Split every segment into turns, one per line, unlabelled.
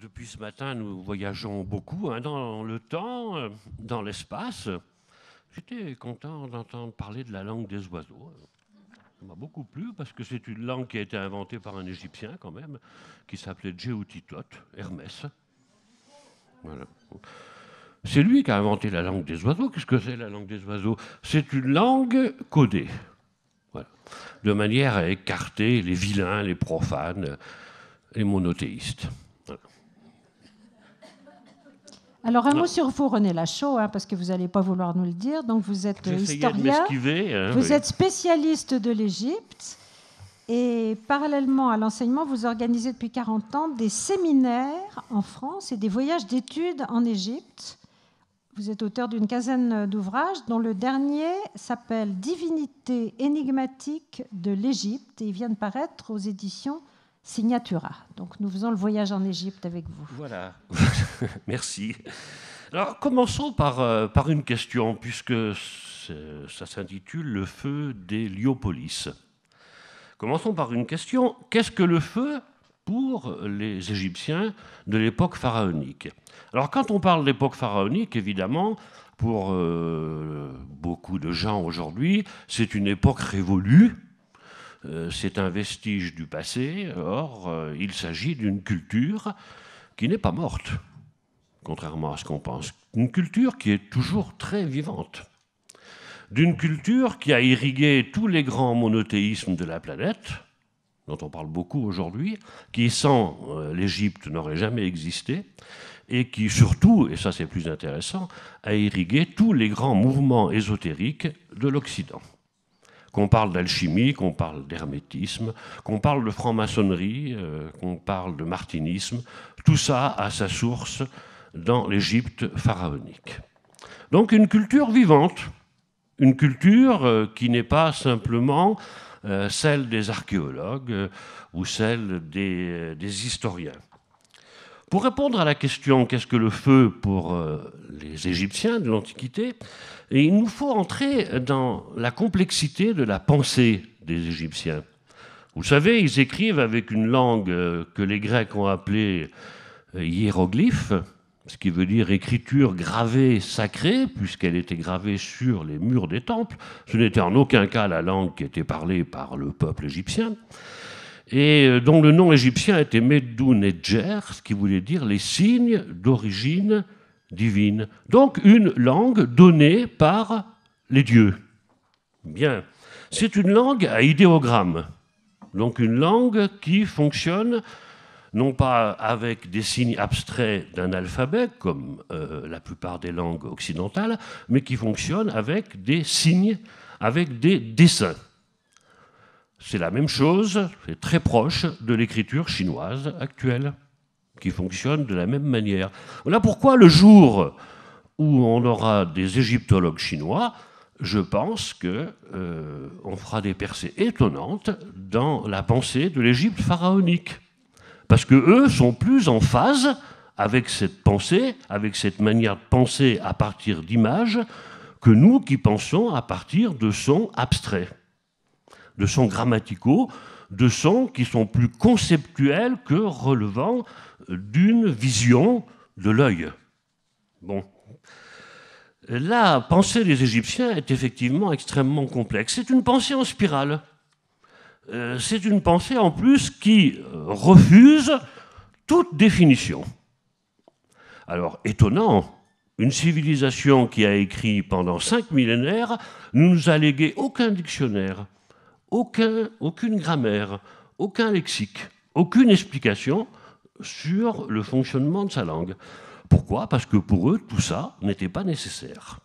depuis ce matin, nous voyageons beaucoup hein, dans le temps, euh, dans l'espace. J'étais content d'entendre parler de la langue des oiseaux. Ça m'a beaucoup plu parce que c'est une langue qui a été inventée par un Égyptien quand même, qui s'appelait Djeoutitot, Hermès. Voilà. C'est lui qui a inventé la langue des oiseaux. Qu'est-ce que c'est la langue des oiseaux C'est une langue codée, voilà. de manière à écarter les vilains, les profanes, les monothéistes. Alors un mot sur vous, René Lachaud, hein, parce que vous n'allez pas vouloir nous le dire. Donc vous êtes historien, hein, vous êtes spécialiste de l'Égypte, et parallèlement à l'enseignement, vous organisez depuis 40 ans des séminaires en France et des voyages d'études en Égypte. Vous êtes auteur d'une quinzaine d'ouvrages, dont le dernier s'appelle Divinité énigmatique de l'Égypte, et il vient de paraître aux éditions Signatura. Donc nous faisons le voyage en Égypte avec vous. Voilà, merci. Alors commençons par, euh, par une question, puisque ça s'intitule Le feu des Liopolis. Commençons par une question. Qu'est-ce que le feu pour les Égyptiens de l'époque pharaonique Alors quand on parle d'époque pharaonique, évidemment, pour euh, beaucoup de gens aujourd'hui, c'est une époque révolue euh, c'est un vestige du passé. Or, euh, il s'agit d'une culture qui n'est pas morte, contrairement à ce qu'on pense. Une culture qui est toujours très vivante. D'une culture qui a irrigué tous les grands monothéismes de la planète, dont on parle beaucoup aujourd'hui, qui sans euh, l'Égypte n'aurait jamais existé, et qui surtout, et ça c'est plus intéressant, a irrigué tous les grands mouvements ésotériques de l'Occident qu'on parle d'alchimie, qu'on parle d'hermétisme, qu'on parle de franc-maçonnerie, euh, qu'on parle de martinisme, tout ça a sa source dans l'Égypte pharaonique. Donc une culture vivante, une culture euh, qui n'est pas simplement euh, celle des archéologues ou celle des historiens. Pour répondre à la question qu'est-ce que le feu pour euh, les Égyptiens de l'Antiquité, il nous faut entrer dans la complexité de la pensée des Égyptiens. Vous savez, ils écrivent avec une langue euh, que les Grecs ont appelée euh, hiéroglyphe, ce qui veut dire écriture gravée sacrée, puisqu'elle était gravée sur les murs des temples. Ce n'était en aucun cas la langue qui était parlée par le peuple égyptien et euh, dont le nom égyptien était Medou-Nedjer, ce qui voulait dire les signes d'origine divine. Donc une langue donnée par les dieux. Bien. C'est une langue à idéogramme. Donc une langue qui fonctionne non pas avec des signes abstraits d'un alphabet, comme euh, la plupart des langues occidentales, mais qui fonctionne avec des signes, avec des dessins. C'est la même chose, c'est très proche de l'écriture chinoise actuelle, qui fonctionne de la même manière. Voilà pourquoi le jour où on aura des égyptologues chinois, je pense qu'on euh, fera des percées étonnantes dans la pensée de l'Égypte pharaonique. Parce que eux sont plus en phase avec cette pensée, avec cette manière de penser à partir d'images, que nous qui pensons à partir de sons abstraits de sons grammaticaux, de sons qui sont plus conceptuels que relevant d'une vision de l'œil. Bon. La pensée des Égyptiens est effectivement extrêmement complexe. C'est une pensée en spirale. Euh, c'est une pensée en plus qui euh, refuse toute définition. Alors, étonnant, une civilisation qui a écrit pendant cinq millénaires ne nous a légué aucun dictionnaire aucun, aucune grammaire, aucun lexique, aucune explication sur le fonctionnement de sa langue. Pourquoi Parce que pour eux, tout ça n'était pas nécessaire.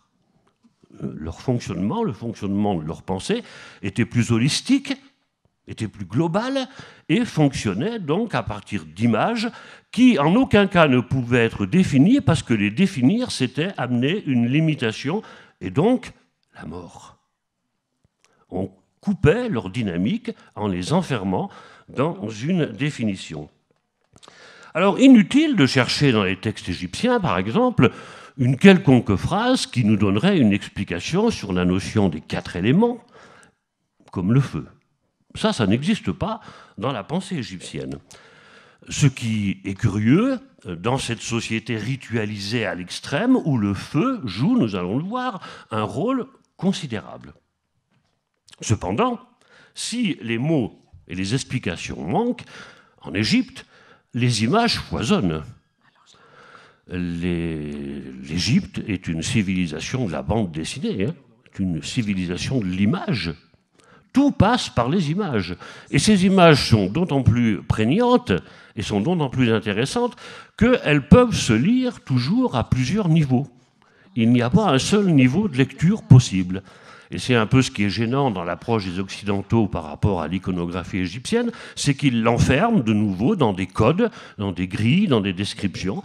Euh, leur fonctionnement, le fonctionnement de leur pensée était plus holistique, était plus global et fonctionnait donc à partir d'images qui en aucun cas ne pouvaient être définies parce que les définir, c'était amener une limitation et donc la mort. On coupaient leur dynamique en les enfermant dans une définition. Alors inutile de chercher dans les textes égyptiens, par exemple, une quelconque phrase qui nous donnerait une explication sur la notion des quatre éléments, comme le feu. Ça, ça n'existe pas dans la pensée égyptienne. Ce qui est curieux, dans cette société ritualisée à l'extrême, où le feu joue, nous allons le voir, un rôle considérable. Cependant, si les mots et les explications manquent, en Égypte, les images foisonnent. L'Égypte est une civilisation de la bande dessinée, hein, une civilisation de l'image. Tout passe par les images. Et ces images sont d'autant plus prégnantes et sont d'autant plus intéressantes qu'elles peuvent se lire toujours à plusieurs niveaux. Il n'y a pas un seul niveau de lecture possible. Et c'est un peu ce qui est gênant dans l'approche des Occidentaux par rapport à l'iconographie égyptienne, c'est qu'ils l'enferment de nouveau dans des codes, dans des grilles, dans des descriptions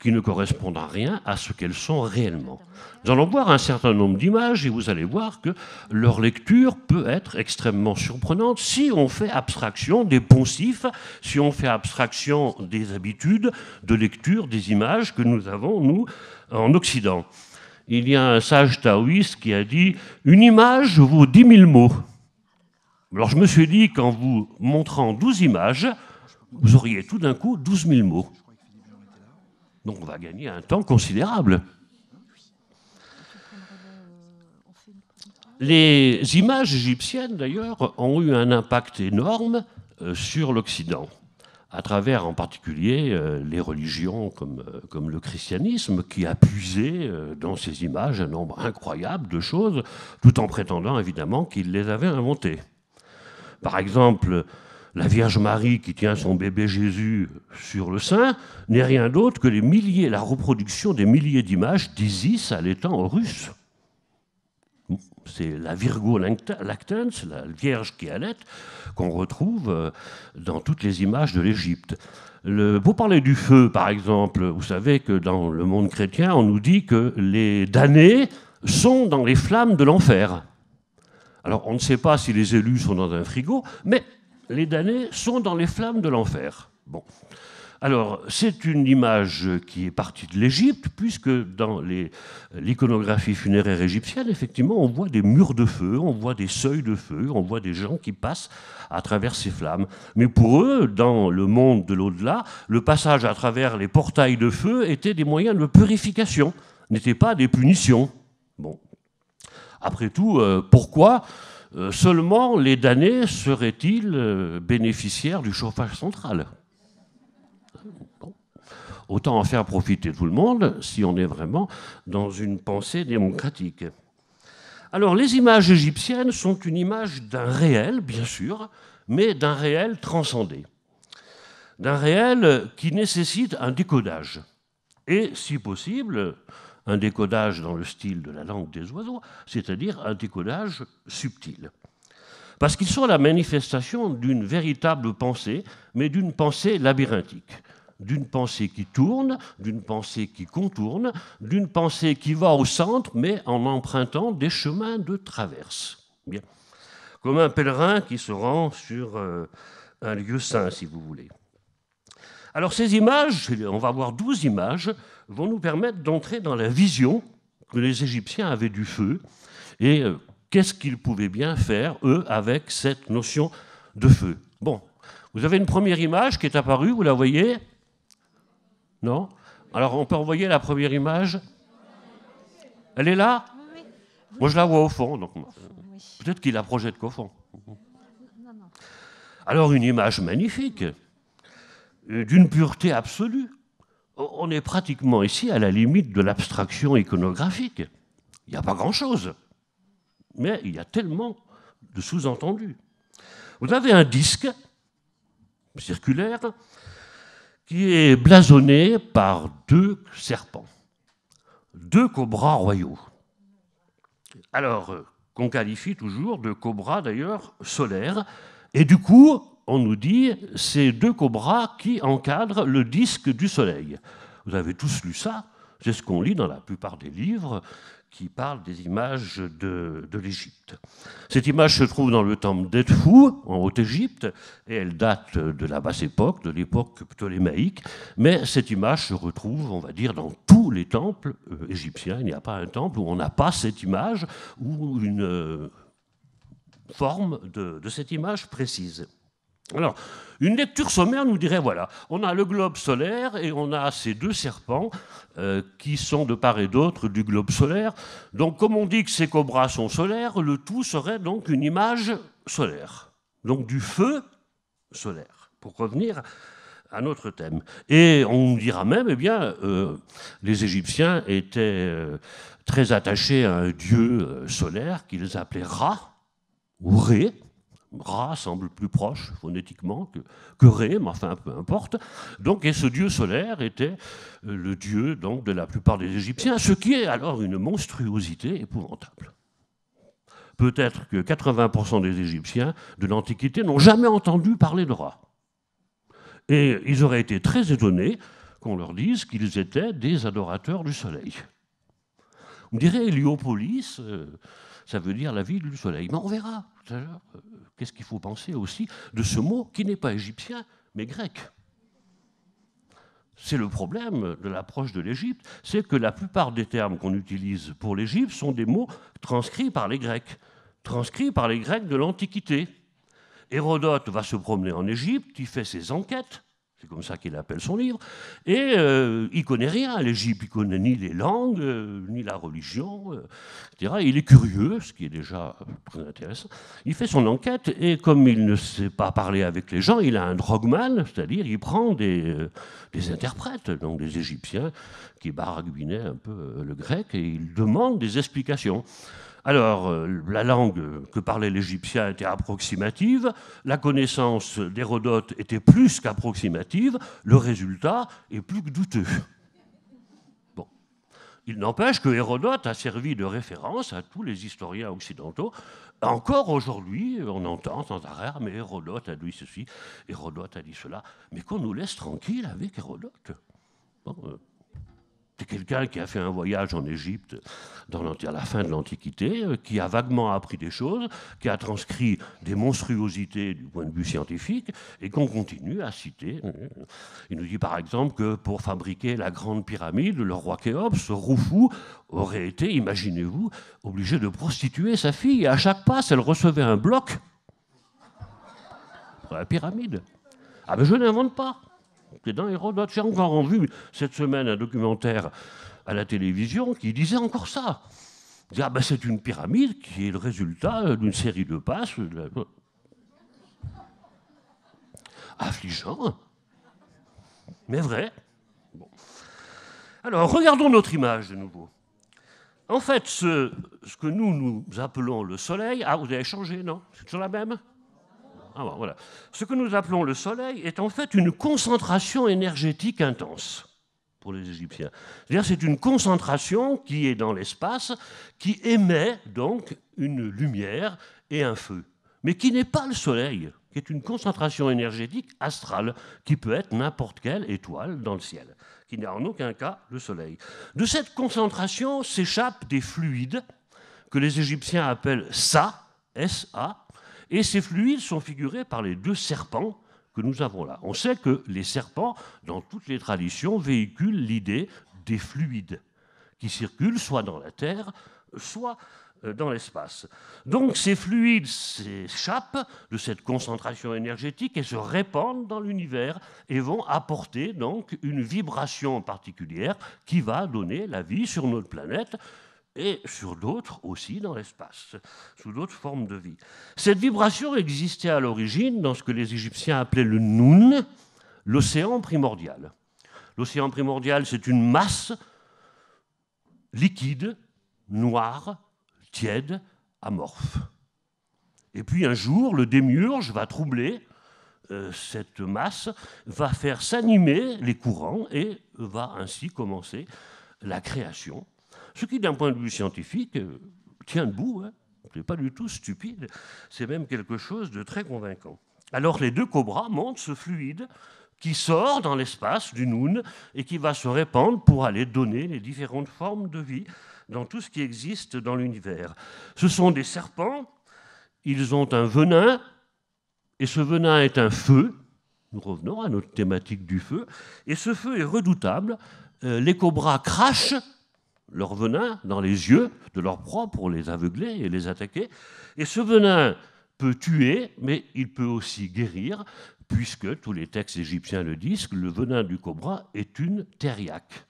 qui ne correspondent à rien à ce qu'elles sont réellement. Nous allons voir un certain nombre d'images et vous allez voir que leur lecture peut être extrêmement surprenante si on fait abstraction des poncifs, si on fait abstraction des habitudes de lecture des images que nous avons, nous, en Occident il y a un sage taoïste qui a dit Une image vaut dix mille mots. Alors je me suis dit qu'en vous montrant 12 images, vous auriez tout d'un coup douze 000 mots. Donc on va gagner un temps considérable. Les images égyptiennes, d'ailleurs, ont eu un impact énorme euh, sur l'Occident à travers en particulier euh, les religions euh, comme, le christianisme, qui a puisé euh, dans ces images un nombre incroyable de choses, tout en prétendant évidemment qu'il les avait inventées. Par exemple, la Vierge Marie qui tient son bébé Jésus sur le sein n'est rien d'autre que la reproduction des milliers d'images d'Isis à l'étang russe c'est la Virgo lactans, la Vierge qui allait, qu'on retrouve euh, dans toutes les images de l'Égypte. Le, vous parlez du feu, par exemple. Vous savez que dans le monde chrétien, on nous dit que les damnés sont dans les flammes de l'enfer. Alors, on ne sait pas si les élus sont dans un frigo, mais les damnés sont dans les flammes de l'enfer. Bon. Alors, c'est une image qui est partie de l'Égypte, puisque dans l'iconographie funéraire égyptienne, effectivement, on voit des murs de feu, on voit des seuils de feu, on voit des gens qui passent à travers ces flammes. Mais pour eux, dans le monde de l'au-delà, le passage à travers les portails de feu était des moyens de purification, n'était pas des punitions. Bon. Après tout, euh, pourquoi euh, seulement les damnés seraient-ils euh, bénéficiaires du chauffage central Autant en faire profiter tout le monde si on est vraiment dans une pensée démocratique. Alors les images égyptiennes sont une image d'un réel, bien sûr, mais d'un réel transcendé, d'un réel qui nécessite un décodage, et si possible, un décodage dans le style de la langue des oiseaux, c'est-à-dire un décodage subtil. Parce qu'ils sont la manifestation d'une véritable pensée, mais d'une pensée labyrinthique d'une pensée qui tourne, d'une pensée qui contourne, d'une pensée qui va au centre, mais en empruntant des chemins de traverse. Bien. Comme un pèlerin qui se rend sur euh, un lieu saint, si vous voulez. Alors ces images, on va voir douze images, vont nous permettre d'entrer dans la vision que les Égyptiens avaient du feu et euh, qu'est-ce qu'ils pouvaient bien faire, eux, avec cette notion de feu. Bon, vous avez une première image qui est apparue, vous la voyez, non Alors on peut envoyer la première image Elle est là Moi je la vois au fond, donc peut-être qu'il la projette qu'au fond. Alors une image magnifique, euh, d'une pureté absolue. On est pratiquement ici à la limite de l'abstraction iconographique. Il n'y a pas grand-chose, mais il y a tellement de sous-entendus. Vous avez un disque circulaire qui est blasonné par deux serpents, deux cobras royaux. Alors, euh, qu'on qualifie toujours de cobras d'ailleurs solaires. Et du coup, on nous dit, ces deux cobras qui encadrent le disque du soleil. Vous avez tous lu ça, c'est ce qu'on lit dans la plupart des livres qui parle des images de, l'Égypte. Cette image se trouve dans le temple d'Edfou, en Haute-Égypte, et elle date de la basse époque, de l'époque ptolémaïque, mais cette image se retrouve, on va dire, dans tous les temples euh, égyptiens. Il n'y a pas un temple où on n'a pas cette image ou une euh, forme de cette image précise. Alors, une lecture sommaire nous dirait, voilà, on a le globe solaire et on a ces deux serpents euh, qui sont de part et d'autre du globe solaire. Donc, comme on dit que ces cobras sont solaires, le tout serait donc une image solaire, donc du feu solaire, pour revenir à notre thème. Et on nous dira même, eh bien, euh, les Égyptiens étaient euh, très attachés à un dieu solaire qu'ils appelaient Ra ou Ré Ra semble plus proche phonétiquement que, que, Ré, mais enfin peu importe. Donc, et ce dieu solaire était euh, le dieu donc, de la plupart des Égyptiens, ce qui est alors une monstruosité épouvantable. Peut-être que 80% des Égyptiens de l'Antiquité n'ont jamais entendu parler de Ra. Et ils auraient été très étonnés qu'on leur dise qu'ils étaient des adorateurs du soleil. On dirait Héliopolis. Euh, ça veut dire la vie du soleil. Mais on verra tout à l'heure qu'est-ce qu'il faut penser aussi de ce mot qui n'est pas égyptien, mais grec. C'est le problème de l'approche de l'Égypte, c'est que la plupart des termes qu'on utilise pour l'Égypte sont des mots transcrits par les Grecs, transcrits par les Grecs de l'Antiquité. Hérodote va se promener en Égypte, il fait ses enquêtes, c'est comme ça qu'il appelle son livre, et euh, il connaît rien à l'Égypte, il connaît ni les langues, euh, ni la religion, euh, etc. Il est curieux, ce qui est déjà très intéressant. Il fait son enquête, et comme il ne sait pas parler avec les gens, il a un drogman, c'est-à-dire il prend des, des, interprètes, donc des Égyptiens, qui baragouinaient un peu le grec, et il demande des explications. Alors, euh, la langue que parlait l'Égyptien était approximative, la connaissance d'Hérodote était plus qu'approximative, le résultat est plus que douteux. Bon. Il n'empêche que Hérodote a servi de référence à tous les historiens occidentaux. Encore aujourd'hui, on entend sans arrêt, mais Hérodote a dit ceci, Hérodote a dit cela, mais qu'on nous laisse tranquille avec Hérodote qui a fait un voyage en Égypte dans à la fin de l'Antiquité, euh, qui a vaguement appris des choses, qui a transcrit des monstruosités du point de vue scientifique, et qu'on continue à citer. Il nous dit par exemple que pour fabriquer la grande pyramide, le roi Khéops, Roufou, aurait été, imaginez-vous, obligé de prostituer sa fille, à chaque passe, elle recevait un bloc pour la pyramide. Ah ben je n'invente pas. J'ai encore en vue cette semaine un documentaire à la télévision qui disait encore ça. Ah ben c'est une pyramide qui est le résultat d'une série de passes. Affligeant, mais vrai. Alors, regardons notre image de nouveau. En fait, ce, ce que nous, nous appelons le soleil, ah, vous avez changé, non C'est toujours la même ah voilà. Ce que nous appelons le soleil est en fait une concentration énergétique intense pour les Égyptiens. C'est-à-dire c'est une concentration qui est dans l'espace, qui émet donc une lumière et un feu, mais qui n'est pas le soleil, qui est une concentration énergétique astrale, qui peut être n'importe quelle étoile dans le ciel, qui n'est en aucun cas le soleil. De cette concentration s'échappent des fluides que les Égyptiens appellent sa, SA et ces fluides sont figurés par les deux serpents que nous avons là. On sait que les serpents, dans toutes les traditions, véhiculent l'idée des fluides qui circulent soit dans la Terre, soit euh, dans l'espace. Donc ces fluides s'échappent de cette concentration énergétique et se répandent dans l'univers et vont apporter donc une vibration particulière qui va donner la vie sur notre planète et sur d'autres aussi dans l'espace, sous d'autres formes de vie. Cette vibration existait à l'origine dans ce que les Égyptiens appelaient le Noun, l'océan primordial. L'océan primordial, c'est une masse liquide, noire, tiède, amorphe. Et puis un jour, le démiurge va troubler euh, cette masse, va faire s'animer les courants et va ainsi commencer la création ce qui, d'un point de vue scientifique, euh, tient debout. Hein. Ce n'est pas du tout stupide. C'est même quelque chose de très convaincant. Alors les deux cobras montent ce fluide qui sort dans l'espace du Noun et qui va se répandre pour aller donner les différentes formes de vie dans tout ce qui existe dans l'univers. Ce sont des serpents, ils ont un venin, et ce venin est un feu. Nous revenons à notre thématique du feu, et ce feu est redoutable. Euh, les cobras crachent leur venin dans les yeux de leur proie pour les aveugler et les attaquer. Et ce venin peut tuer, mais il peut aussi guérir, puisque tous les textes égyptiens le disent, le venin du cobra est une thériaque.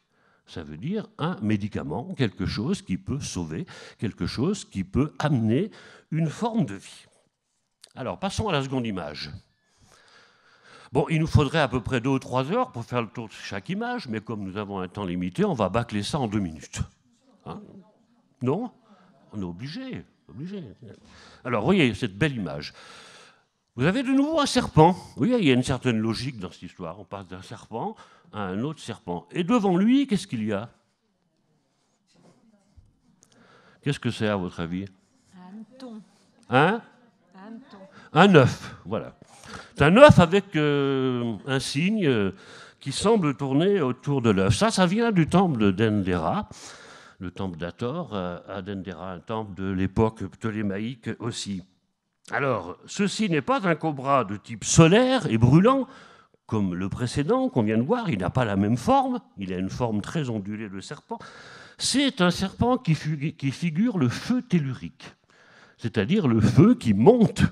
Ça veut dire un médicament, quelque chose qui peut sauver, quelque chose qui peut amener une forme de vie. Alors passons à la seconde image. Bon, il nous faudrait à peu près deux ou trois heures pour faire le tour de chaque image, mais comme nous avons un temps limité, on va bâcler ça en deux minutes. Hein non On est obligé, obligé. Alors, voyez cette belle image. Vous avez de nouveau un serpent. Oui, il y a une certaine logique dans cette histoire. On passe d'un serpent à un autre serpent. Et devant lui, qu'est-ce qu'il y a Qu'est-ce que c'est, à votre avis Un ton. Hein un œuf, voilà. C'est un œuf avec euh, un signe euh, qui semble tourner autour de l'œuf. Ça, ça vient du temple de Dendera, le temple d'Ator, euh, à Dendera, un temple de l'époque ptolémaïque aussi. Alors, ceci n'est pas un cobra de type solaire et brûlant, comme le précédent qu'on vient de voir, il n'a pas la même forme, il a une forme très ondulée de serpent. C'est un serpent qui figure le feu tellurique, c'est-à-dire le feu qui monte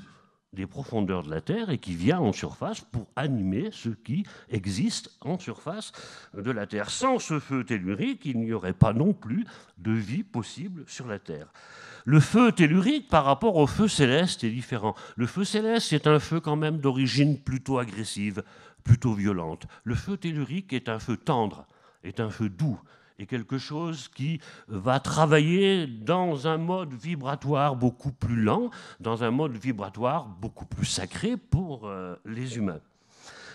des profondeurs de la Terre et qui vient en surface pour animer ce qui existe en surface de la Terre. Sans ce feu tellurique, il n'y aurait pas non plus de vie possible sur la Terre. Le feu tellurique par rapport au feu céleste est différent. Le feu céleste est un feu quand même d'origine plutôt agressive, plutôt violente. Le feu tellurique est un feu tendre, est un feu doux, et quelque chose qui va travailler dans un mode vibratoire beaucoup plus lent, dans un mode vibratoire beaucoup plus sacré pour euh, les humains.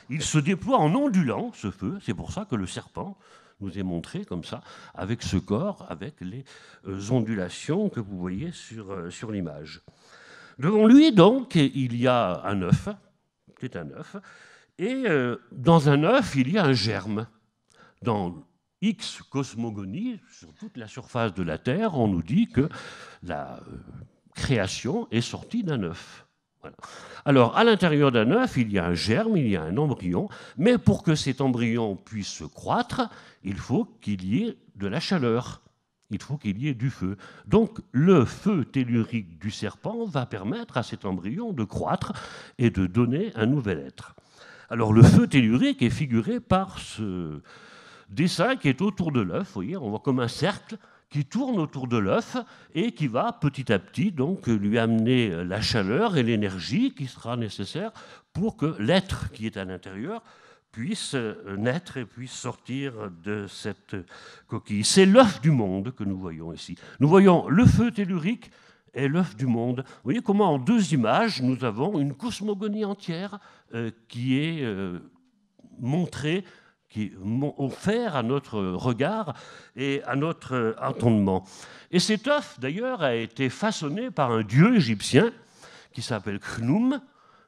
Il se déploie en ondulant, ce feu, c'est pour ça que le serpent nous est montré comme ça, avec ce corps, avec les euh, ondulations que vous voyez sur, euh, sur l'image. Devant lui, donc, il y a un œuf, c'est un œuf, et dans un œuf, il y a un germe. Dans X cosmogonie, sur toute la surface de la Terre, on nous dit que la euh, création est sortie d'un œuf. Alors, à l'intérieur d'un œuf, il y a un germe, il y a un embryon, mais pour que cet embryon puisse croître, il faut qu'il y ait de la chaleur, il faut qu'il y ait du feu. Donc, le feu tellurique du serpent va permettre à cet embryon de croître et de donner un nouvel être. Alors, le feu tellurique est figuré par ce, dessin qui est autour de l'œuf. voyez, on voit comme un cercle qui tourne autour de l'œuf et qui va petit à petit donc lui amener la chaleur et l'énergie qui sera nécessaire pour que l'être qui est à l'intérieur puisse naître et puisse sortir de cette coquille. C'est l'œuf du monde que nous voyons ici. Nous voyons le feu tellurique et l'œuf du monde. Vous voyez comment en deux images, nous avons une cosmogonie entière euh, qui est euh, montrée qui m'ont offert à notre regard et à notre entendement. Et cet œuf, d'ailleurs, a été façonné par un dieu égyptien qui s'appelle Khnoum,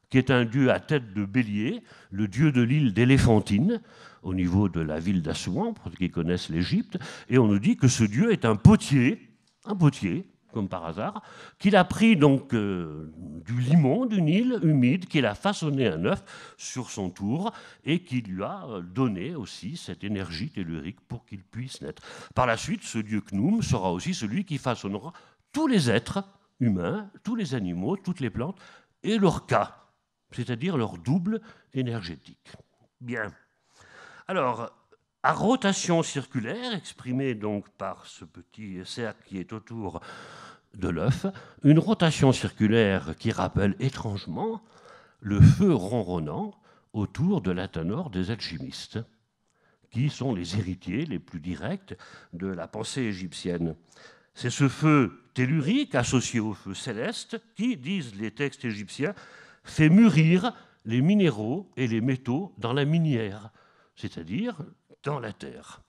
qui est un dieu à tête de bélier, le dieu de l'île d'Éléphantine, au niveau de la ville d'Assouan, pour ceux qui connaissent l'Égypte. Et on nous dit que ce dieu est un potier, un potier, comme par hasard, qu'il a pris donc euh, du limon d'une île humide, qu'il a façonné un œuf sur son tour et qu'il lui a euh, donné aussi cette énergie tellurique pour qu'il puisse naître. Par la suite, ce dieu Knoum sera aussi celui qui façonnera tous les êtres humains, tous les animaux, toutes les plantes et leur cas, c'est-à-dire leur double énergétique. Bien. Alors, à rotation circulaire, exprimée donc par ce petit cercle qui est autour de l'œuf, une rotation circulaire qui rappelle étrangement le feu ronronnant autour de l'athanor des alchimistes, qui sont les héritiers les plus directs de la pensée égyptienne. C'est ce feu tellurique associé au feu céleste qui, disent les textes égyptiens, fait mûrir les minéraux et les métaux dans la minière, c'est-à-dire dans la terre.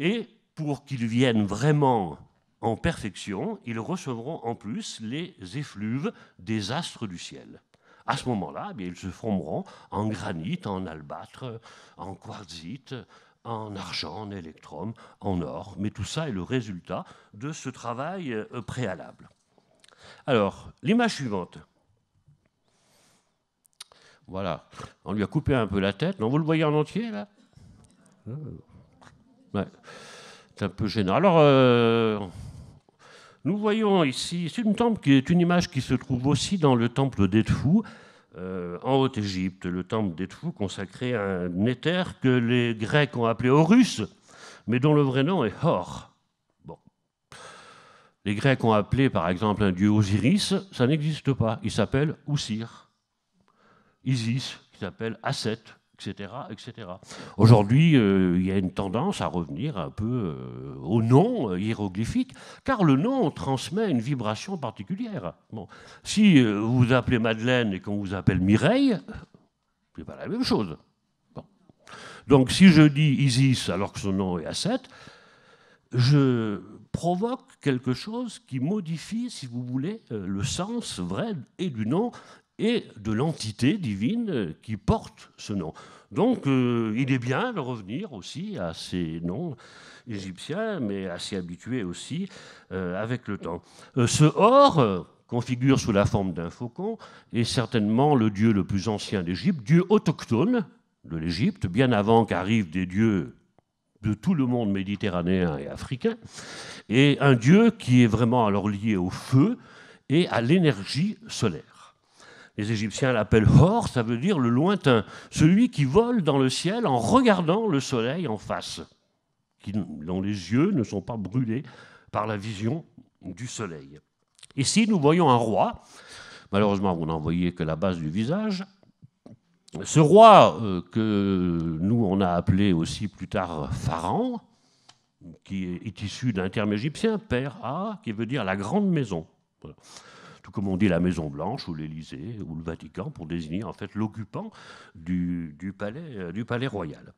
Et pour qu'ils viennent vraiment en perfection, ils recevront en plus les effluves des astres du ciel. À ce moment-là, eh ils se formeront en granit, en albâtre, en quartzite, en argent, en électrum, en or. Mais tout ça est le résultat de ce travail euh, préalable. Alors, l'image suivante. Voilà, on lui a coupé un peu la tête. Non, vous le voyez en entier là c'est un peu gênant. Alors, euh, nous voyons ici, c'est une temple qui est une image qui se trouve aussi dans le temple d'Edfou, euh, en Haute-Égypte, le temple d'Edfou consacré à un éther que les Grecs ont appelé Horus, mais dont le vrai nom est Hor. Bon. Les Grecs ont appelé par exemple un dieu Osiris, ça n'existe pas, il s'appelle Ousir. Isis, qui s'appelle Aset, etc. Aujourd'hui, euh, il y a une tendance à revenir un peu euh, au nom euh, hiéroglyphique, car le nom transmet une vibration particulière. Bon. Si vous appelez Madeleine et qu'on vous appelle Mireille, n'est pas la même chose. Donc si je dis Isis alors que son nom est Asset, je provoque quelque chose qui modifie, si vous voulez, le sens vrai et du nom et de l'entité divine qui porte ce nom. Donc euh, il est bien de revenir aussi à ces noms égyptiens, mais à s'y habituer aussi euh, avec le temps. Euh, ce or qu'on figure sous la forme d'un faucon est certainement le dieu le plus ancien d'Égypte, dieu autochtone de l'Égypte, bien avant qu'arrivent des dieux de tout le monde méditerranéen et africain, et un dieu qui est vraiment alors lié au feu et à l'énergie solaire. Les Égyptiens l'appellent Hor, ça veut dire le lointain, celui qui vole dans le ciel en regardant le soleil en face, qui, dont les yeux ne sont pas brûlés par la vision du soleil. Ici, nous voyons un roi. Malheureusement, vous n'en voyez que la base du visage. Ce roi euh, que nous, on a appelé aussi plus tard Pharaon, qui est issu d'un terme égyptien, Père A, qui veut dire la grande maison tout comme on dit la Maison Blanche ou l'Élysée ou le Vatican pour désigner en fait l'occupant du, palais, euh, du royal.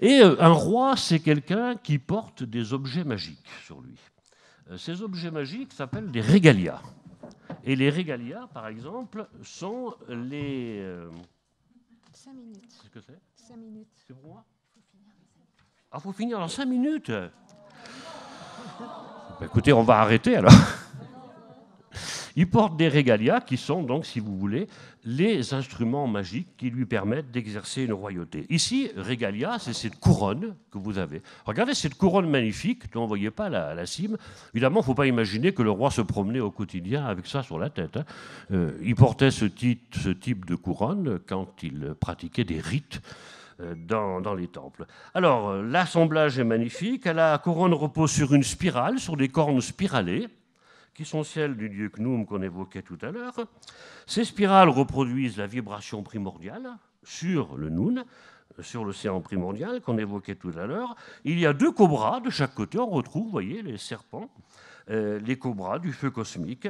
Et euh, un roi, c'est quelqu'un qui porte des objets magiques sur lui. Euh, ces objets magiques s'appellent des régalias. Et les régalias, par exemple, sont les... Cinq minutes. Qu'est-ce que c'est 5 minutes. C'est pour moi Ah, faut finir dans cinq minutes bah, Écoutez, on va arrêter alors. Il porte des régalias qui sont donc, si vous voulez, les instruments magiques qui lui permettent d'exercer une royauté. Ici, régalia, c'est cette couronne que vous avez. Regardez cette couronne magnifique dont vous ne voyez pas la, cime. Évidemment, il ne faut pas imaginer que le roi se promenait au quotidien avec ça sur la tête. Hein. Euh, il portait ce, type de couronne quand il pratiquait des rites. Euh, dans, dans, les temples. Alors, euh, l'assemblage est magnifique. La couronne repose sur une spirale, sur des cornes spiralées qui sont celles du dieu Knoum qu'on évoquait tout à l'heure. Ces spirales reproduisent la vibration primordiale sur le Noun, sur l'océan primordial qu'on évoquait tout à l'heure. Il y a deux cobras de chaque côté, on retrouve, voyez, les serpents euh, les cobras du feu cosmique.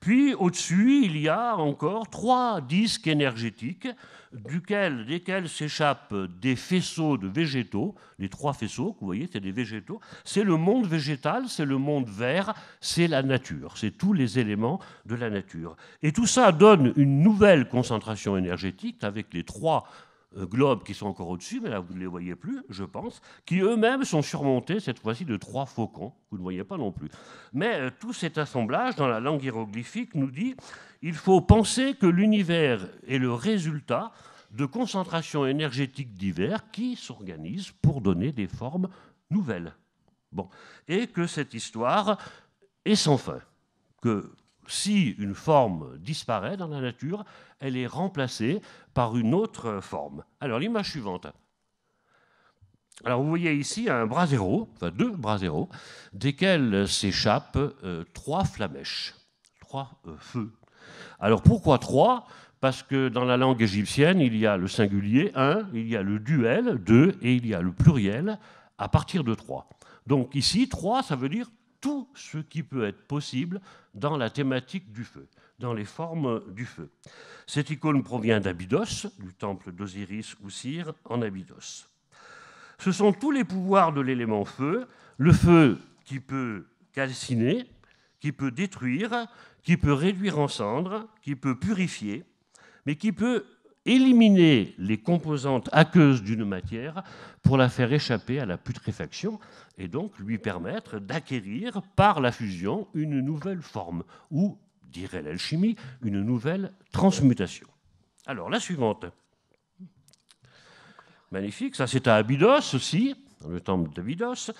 Puis au-dessus, il y a encore trois disques énergétiques, duquel, desquels s'échappent des faisceaux de végétaux, les trois faisceaux que vous voyez, c'est des végétaux. C'est le monde végétal, c'est le monde vert, c'est la nature, c'est tous les éléments de la nature. Et tout ça donne une nouvelle concentration énergétique avec les trois euh, globes qui sont encore au-dessus, mais là vous ne les voyez plus, je pense, qui eux-mêmes sont surmontés cette fois-ci de trois faucons, vous ne voyez pas non plus. Mais euh, tout cet assemblage dans la langue hiéroglyphique nous dit il faut penser que l'univers est le résultat de concentrations énergétiques diverses qui s'organisent pour donner des formes nouvelles. Bon. Et que cette histoire est sans fin, que si une forme disparaît dans la nature, elle est remplacée par une autre forme. Alors l'image suivante. Alors vous voyez ici un bras zéro, enfin deux bras zéro, desquels s'échappent euh, trois flamèches, trois euh, feux. Alors pourquoi trois Parce que dans la langue égyptienne, il y a le singulier un, il y a le duel deux et il y a le pluriel à partir de trois. Donc ici, trois, ça veut dire tout ce qui peut être possible dans la thématique du feu, dans les formes du feu. Cette icône provient d'Abydos, du temple d'Osiris ou Cyr en Abydos. Ce sont tous les pouvoirs de l'élément feu, le feu qui peut calciner, qui peut détruire, qui peut réduire en cendres, qui peut purifier, mais qui peut éliminer les composantes aqueuses d'une matière pour la faire échapper à la putréfaction et donc lui permettre d'acquérir par la fusion une nouvelle forme ou, dirait l'alchimie, une nouvelle transmutation. Alors la suivante. Magnifique, ça c'est à Abydos aussi, dans le temple d'Abydos.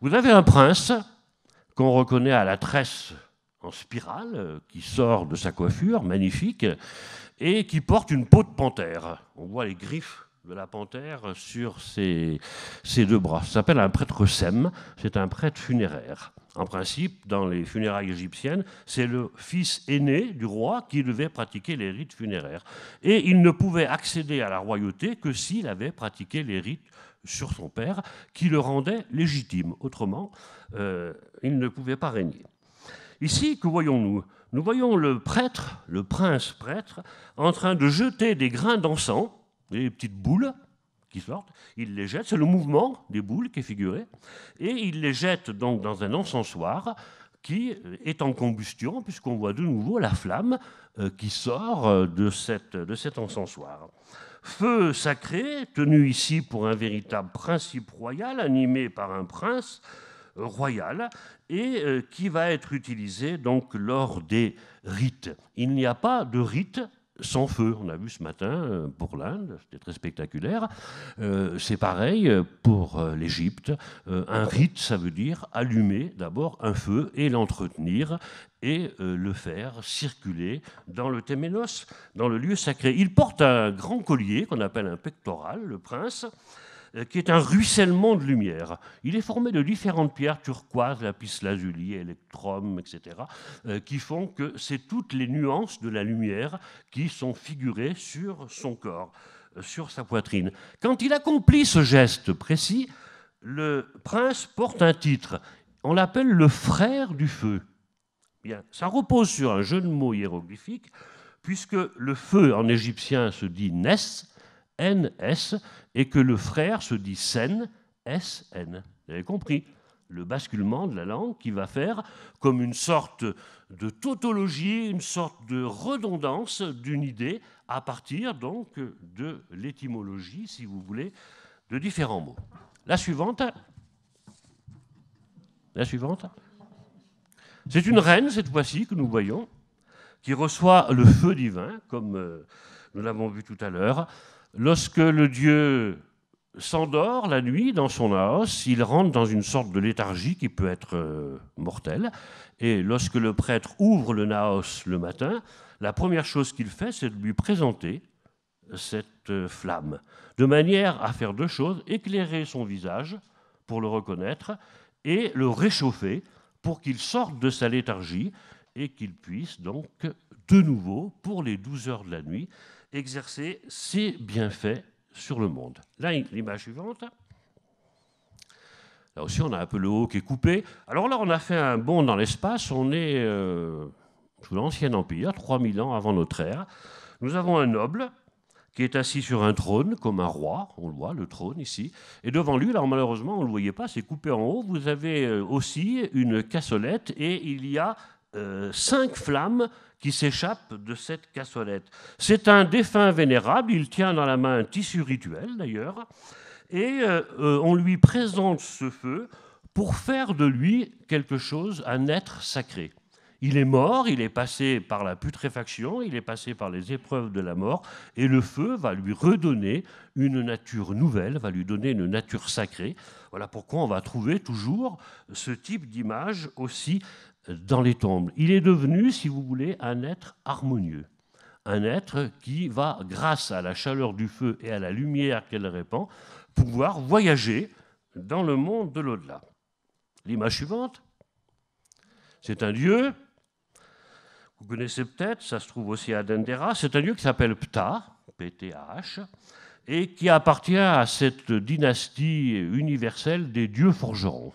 Vous avez un prince qu'on reconnaît à la tresse en spirale euh, qui sort de sa coiffure, magnifique, et qui porte une peau de panthère. On voit les griffes de la panthère sur ses, deux bras. Ça s'appelle un prêtre sem, c'est un prêtre funéraire. En principe, dans les funérailles égyptiennes, c'est le fils aîné du roi qui devait pratiquer les rites funéraires. Et il ne pouvait accéder à la royauté que s'il avait pratiqué les rites sur son père, qui le rendait légitime. Autrement, euh, il ne pouvait pas régner. Ici, que voyons-nous nous voyons le prêtre, le prince prêtre, en train de jeter des grains d'encens, des petites boules qui sortent, il les jette, c'est le mouvement des boules qui est figuré, et il les jette donc dans un encensoir qui est en combustion, puisqu'on voit de nouveau la flamme euh, qui sort euh, de, cette, de cet encensoir. Feu sacré, tenu ici pour un véritable principe royal, animé par un prince, royal et euh, qui va être utilisé donc lors des rites. Il n'y a pas de rite sans feu. On a vu ce matin euh, pour l'Inde, c'était très spectaculaire. Euh, c'est pareil pour l'Égypte. un rite, ça veut dire allumer d'abord un feu et l'entretenir et le faire circuler dans le téménos, dans le lieu sacré. Il porte un grand collier qu'on appelle un pectoral, le prince, euh, qui est un ruissellement de lumière. Il est formé de différentes pierres, turquoises, lapis lazuli, électrum, etc., euh, qui font que c'est toutes les nuances de la lumière qui sont figurées sur son corps, euh, sur sa poitrine. Quand il accomplit ce geste précis, le prince porte un titre. On l'appelle le frère du feu. Bien, ça repose sur un jeu de mots hiéroglyphique, puisque le feu en égyptien se dit Nes, S et que le frère se dit sen, S-N. Vous avez compris Le basculement de la langue qui va faire comme une sorte de tautologie, une sorte de redondance d'une idée à partir donc de l'étymologie, si vous voulez, de différents mots. La suivante. La suivante. C'est une reine, cette fois-ci, que nous voyons, qui reçoit le feu divin, comme euh, nous l'avons vu tout à l'heure, Lorsque le dieu s'endort la nuit dans son naos, il rentre dans une sorte de léthargie qui peut être euh, mortelle. Et lorsque le prêtre ouvre le naos le matin, la première chose qu'il fait, c'est de lui présenter cette euh, flamme, de manière à faire deux choses, éclairer son visage pour le reconnaître et le réchauffer pour qu'il sorte de sa léthargie et qu'il puisse donc de nouveau, pour les 12 heures de la nuit, exercer ses bienfaits sur le monde. Là, l'image bah, suivante. Là aussi, on a un peu le haut qui est coupé. Alors là, on a fait un bond dans l'espace. On est euh, sous l'Ancien Empire, 3000 ans avant notre ère. Nous avons un noble qui est assis sur un trône, comme un roi. On le voit, le trône ici. Et devant lui, alors malheureusement, on ne le voyait pas, c'est coupé en haut. Vous avez euh, aussi une cassolette et il y a euh, cinq flammes qui s'échappe de cette cassolette. C'est un défunt vénérable, il tient dans la main un tissu rituel d'ailleurs, et euh, euh, on lui présente ce feu pour faire de lui quelque chose, un être sacré. Il est mort, il est passé par la putréfaction, il est passé par les épreuves de la mort, et le feu va lui redonner une nature nouvelle, va lui donner une nature sacrée. Voilà pourquoi on va trouver toujours ce type d'image aussi dans les tombes. Il est devenu, si vous voulez, un être harmonieux, un être qui va, grâce à la chaleur du feu et à la lumière qu'elle répand, pouvoir voyager dans le monde de l'au-delà. L'image suivante, c'est un dieu, vous connaissez peut-être, ça se trouve aussi à Dendera, c'est un dieu qui s'appelle Ptah, P-T-A-H, et qui appartient à cette dynastie universelle des dieux forgerons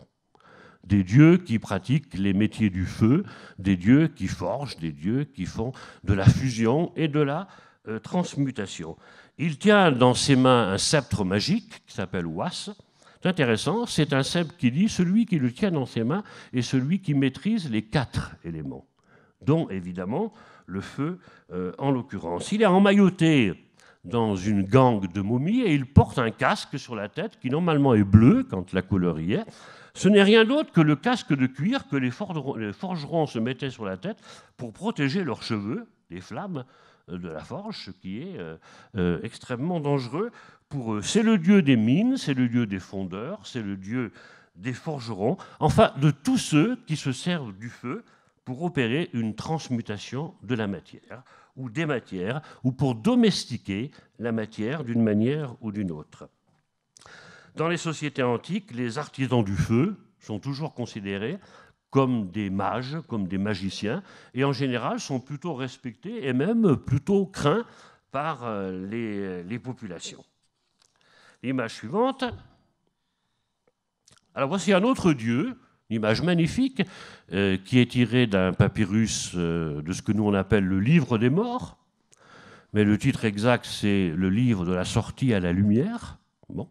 des dieux qui pratiquent les métiers du feu, des dieux qui forgent, des dieux qui font de la fusion et de la euh, transmutation. Il tient dans ses mains un sceptre magique qui s'appelle Was. C'est intéressant, c'est un sceptre qui dit celui qui le tient dans ses mains est celui qui maîtrise les quatre éléments, dont évidemment le feu euh, en l'occurrence. Il est emmailloté dans une gangue de momies et il porte un casque sur la tête qui normalement est bleu quand la couleur y est. Ce n'est rien d'autre que le casque de cuir que les forgerons se mettaient sur la tête pour protéger leurs cheveux des flammes euh, de la forge, ce qui est euh, euh, extrêmement dangereux pour eux. C'est le dieu des mines, c'est le dieu des fondeurs, c'est le dieu des forgerons, enfin de tous ceux qui se servent du feu pour opérer une transmutation de la matière ou des matières, ou pour domestiquer la matière d'une manière ou d'une autre. Dans les sociétés antiques, les artisans du feu sont toujours considérés comme des mages, comme des magiciens, et en général sont plutôt respectés et même plutôt craints par euh, les, populations. L'image suivante. Alors voici un autre dieu, une image magnifique, euh, qui est tirée d'un papyrus euh, de ce que nous on appelle le livre des morts, mais le titre exact c'est le livre de la sortie à la lumière. Bon.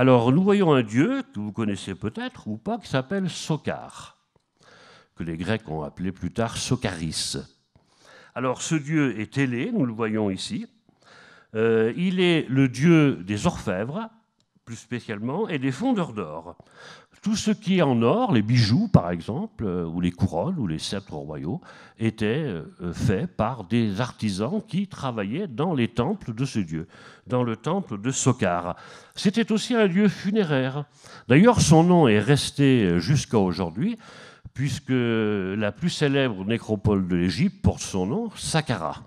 Alors nous voyons un dieu que vous connaissez peut-être ou pas, qui s'appelle Sokar, que les Grecs ont appelé plus tard Sokaris. Alors ce dieu est Télé, nous le voyons ici. Euh, il est le dieu des orfèvres, plus spécialement, et des fondeurs d'or. Tout ce qui est en or, les bijoux par exemple, euh, ou les couronnes, ou les sceptres royaux, étaient euh, euh, faits par des artisans qui travaillaient dans les temples de ce dieu, dans le temple de Sokar. C'était aussi un lieu funéraire. D'ailleurs, son nom est resté jusqu'à aujourd'hui, puisque la plus célèbre nécropole de l'Égypte porte son nom, Saqqara.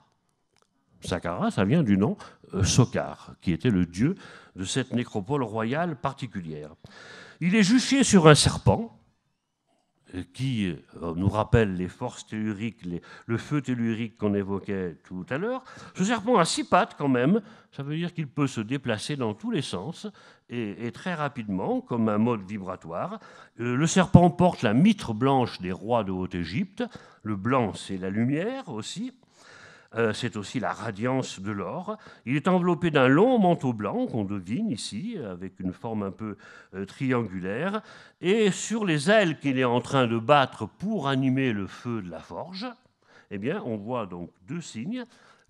Saqqara, ça vient du nom Sokar, qui était le dieu de cette nécropole royale particulière. Il est juché sur un serpent euh, qui euh, nous rappelle les forces telluriques, le feu tellurique qu'on évoquait tout à l'heure. Ce serpent a six pattes quand même, ça veut dire qu'il peut se déplacer dans tous les sens et, très rapidement, comme un mode vibratoire. Euh, le serpent porte la mitre blanche des rois de Haute-Égypte. Le blanc, c'est la lumière aussi. Euh, c'est aussi la radiance de l'or. Il est enveloppé d'un long manteau blanc qu'on devine ici, avec une forme un peu euh, triangulaire, et sur les ailes qu'il est en train de battre pour animer le feu de la forge, eh bien, on voit donc deux signes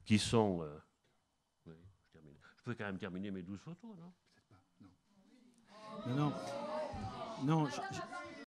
qui sont... Euh, je, peux quand même terminer mes douze photos, non Non, non.